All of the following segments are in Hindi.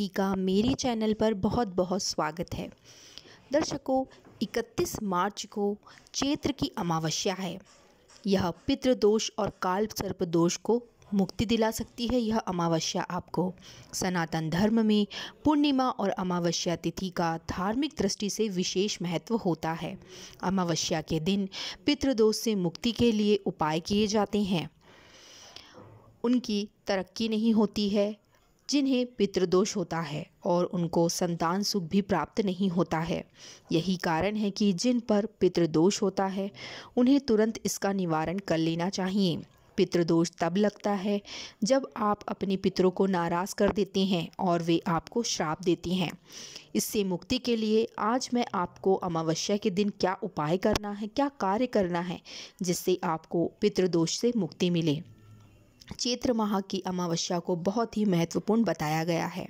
सभी का मेरे चैनल पर बहुत बहुत स्वागत है दर्शकों 31 मार्च को चैत्र की अमावस्या है यह पितृदोष और काल सर्प दोष को मुक्ति दिला सकती है यह अमावस्या आपको सनातन धर्म में पूर्णिमा और अमावस्या तिथि का धार्मिक दृष्टि से विशेष महत्व होता है अमावस्या के दिन पितृदोष से मुक्ति के लिए उपाय किए जाते हैं उनकी तरक्की नहीं होती है जिन्हें पितृदोष होता है और उनको संतान सुख भी प्राप्त नहीं होता है यही कारण है कि जिन पर पितृदोष होता है उन्हें तुरंत इसका निवारण कर लेना चाहिए पितृदोष तब लगता है जब आप अपने पितरों को नाराज़ कर देते हैं और वे आपको श्राप देते हैं इससे मुक्ति के लिए आज मैं आपको अमावस्या के दिन क्या उपाय करना है क्या कार्य करना है जिससे आपको पितृदोष से मुक्ति मिले चैत्र माह की अमावस्या को बहुत ही महत्वपूर्ण बताया गया है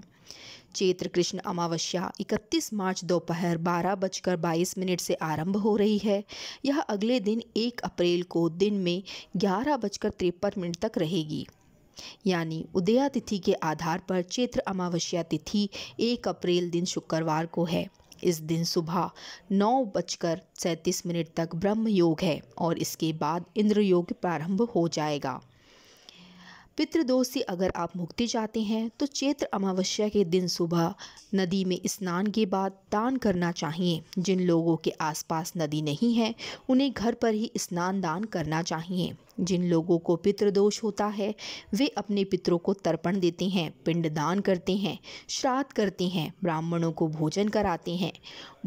चैत्र कृष्ण अमावस्या 31 मार्च दोपहर बारह बजकर बाईस मिनट से आरंभ हो रही है यह अगले दिन 1 अप्रैल को दिन में ग्यारह बजकर तिरपन मिनट तक रहेगी यानी उदया तिथि के आधार पर चैत्र अमावस्या तिथि 1 अप्रैल दिन शुक्रवार को है इस दिन सुबह नौ बजकर सैंतीस मिनट तक ब्रह्म योग है और इसके बाद इंद्र योग प्रारंभ हो जाएगा पितृदोष से अगर आप मुक्ति चाहते हैं तो चैत्र अमावस्या के दिन सुबह नदी में स्नान के बाद दान करना चाहिए जिन लोगों के आसपास नदी नहीं है उन्हें घर पर ही स्नान दान करना चाहिए जिन लोगों को पितृदोष होता है वे अपने पितरों को तर्पण देते हैं पिंड दान करते हैं श्राद्ध करते हैं ब्राह्मणों को भोजन कराते हैं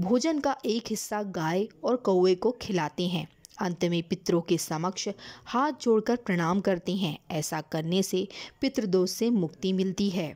भोजन का एक हिस्सा गाय और कौए को खिलाते हैं अंत में पितरों के समक्ष हाथ जोड़कर प्रणाम करते हैं ऐसा करने से पितृदोष से मुक्ति मिलती है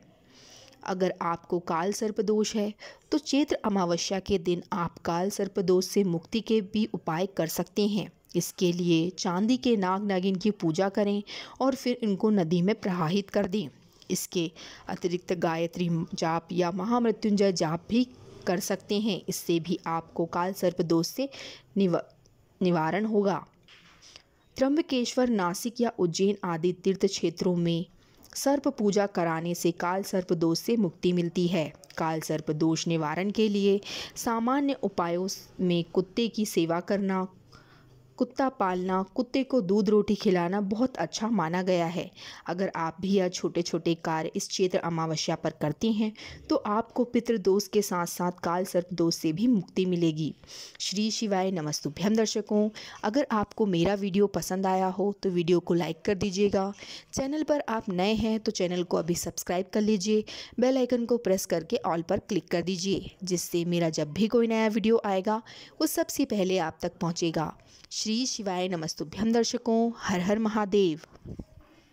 अगर आपको काल सर्प दोष है तो चैत्र अमावस्या के दिन आप काल सर्प दोष से मुक्ति के भी उपाय कर सकते हैं इसके लिए चांदी के नाग नागिन की पूजा करें और फिर इनको नदी में प्रवाहित कर दें इसके अतिरिक्त गायत्री जाप या महामृत्युंजय जाप भी कर सकते हैं इससे भी आपको काल सर्प दोष से निव निवारण होगा त्रम्बकेश्वर नासिक या उज्जैन आदि तीर्थ क्षेत्रों में सर्प पूजा कराने से काल सर्प दोष से मुक्ति मिलती है काल सर्प दोष निवारण के लिए सामान्य उपायों में कुत्ते की सेवा करना कुत्ता पालना कुत्ते को दूध रोटी खिलाना बहुत अच्छा माना गया है अगर आप भी यह छोटे छोटे कार्य इस चैत्र अमावस्या पर करते हैं तो आपको पितृदोष के साथ साथ काल सर्प दोष से भी मुक्ति मिलेगी श्री शिवाय नमस्तुभ्यम दर्शकों अगर आपको मेरा वीडियो पसंद आया हो तो वीडियो को लाइक कर दीजिएगा चैनल पर आप नए हैं तो चैनल को अभी सब्सक्राइब कर लीजिए बेल आइकन को प्रेस करके ऑल पर क्लिक कर दीजिए जिससे मेरा जब भी कोई नया वीडियो आएगा वो सबसे पहले आप तक पहुँचेगा श्री शिवाय नमस्तुभ्यम दर्शकों हर हर महादेव